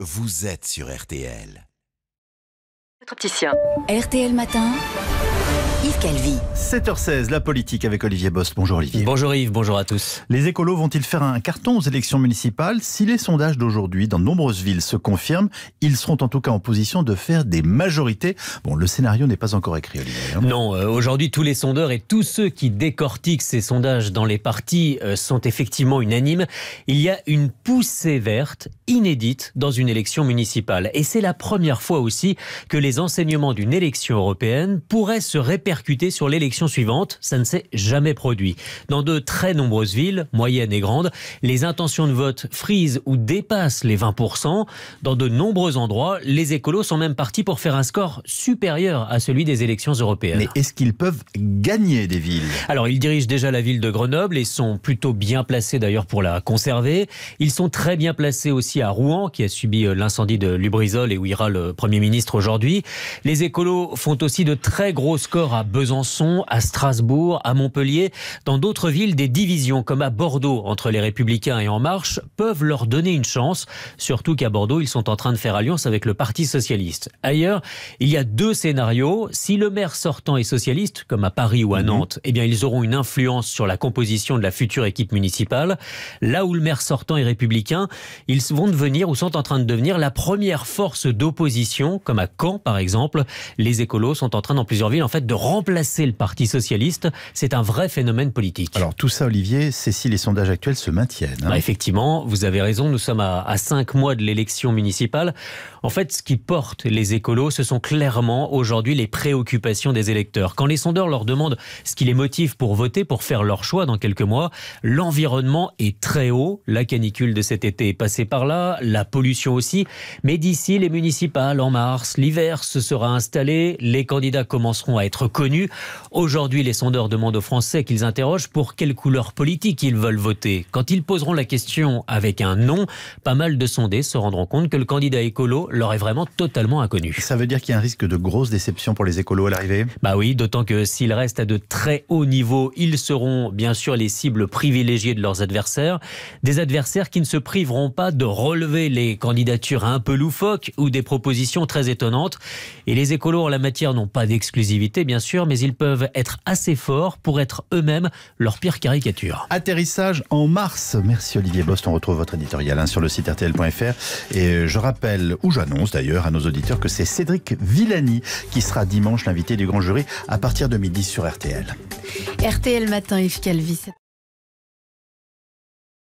Vous êtes sur RTL. opticien. RTL Matin. Calvi. 7h16, la politique avec Olivier Bost. Bonjour Olivier. Bonjour Yves, bonjour à tous. Les écolos vont-ils faire un carton aux élections municipales Si les sondages d'aujourd'hui dans nombreuses villes se confirment, ils seront en tout cas en position de faire des majorités. Bon, le scénario n'est pas encore écrit, Olivier. Hein. non, euh, aujourd'hui, tous les sondeurs et tous ceux qui décortiquent ces sondages dans les partis euh, sont effectivement unanimes. Il y a une poussée verte inédite dans une élection municipale. Et c'est la première fois aussi que les enseignements d'une élection européenne pourraient se répercuter sur l'élection suivante. Ça ne s'est jamais produit. Dans de très nombreuses villes, moyennes et grandes, les intentions de vote frisent ou dépassent les 20%. Dans de nombreux endroits, les écolos sont même partis pour faire un score supérieur à celui des élections européennes. Mais est-ce qu'ils peuvent gagner des villes Alors, ils dirigent déjà la ville de Grenoble et sont plutôt bien placés d'ailleurs pour la conserver. Ils sont très bien placés aussi à Rouen, qui a subi euh, l'incendie de Lubrizol et où ira le Premier ministre aujourd'hui. Les écolos font aussi de très gros scores à Besançon, à Strasbourg, à Montpellier. Dans d'autres villes, des divisions comme à Bordeaux entre les Républicains et En Marche peuvent leur donner une chance, surtout qu'à Bordeaux, ils sont en train de faire alliance avec le Parti socialiste. Ailleurs, il y a deux scénarios. Si le maire sortant est socialiste, comme à Paris ou à mhm. Nantes, eh bien ils auront une influence sur la composition de la future équipe municipale. Là où le maire sortant est républicain, ils vont devenir ou sont en train de devenir la première force d'opposition, comme à Caen par exemple. Les écolos sont en train dans plusieurs villes en fait de remplacer le Parti socialiste. C'est un vrai phénomène politique. Alors tout ça, Olivier, c'est si les sondages actuels se maintiennent. Hein. Bah, effectivement, vous avez raison, nous sommes à, cinq mois de l'élection municipale. En fait, ce qui porte les écolos, ce sont clairement aujourd'hui les préoccupations des électeurs. Quand les sondeurs leur demandent ce qui les motive pour voter, pour faire leur choix dans quelques mois, l'environnement est très haut. La canicule de cet été est passée par là, la pollution aussi. Mais d'ici les municipales en mars, l'hiver se sera installé, les candidats commenceront à être connus Aujourd'hui, les sondeurs demandent aux Français qu'ils interrogent pour quelle couleur politique ils veulent voter. Quand ils poseront la question avec un non, pas mal de sondés se rendront compte que le candidat écolo leur est vraiment totalement inconnu. Ça veut dire qu'il y a un risque de grosse déception pour les écolos à l'arrivée Bah oui, d'autant que s'ils restent à de très hauts niveaux, ils seront bien sûr les cibles privilégiées de leurs adversaires. Des adversaires qui ne se priveront pas de relever les candidatures un peu loufoques ou des propositions très étonnantes. Et les écolos en la matière n'ont pas d'exclusivité, bien sûr mais ils peuvent être assez forts pour être eux-mêmes leur pire caricature. Atterrissage en mars. Merci Olivier Bost. On retrouve votre éditorial hein, sur le site rtl.fr. Et euh, je rappelle, ou j'annonce d'ailleurs à nos auditeurs, que c'est Cédric Villani qui sera dimanche l'invité du grand jury à partir de midi sur RTL. RTL Matin, Yves Calvi.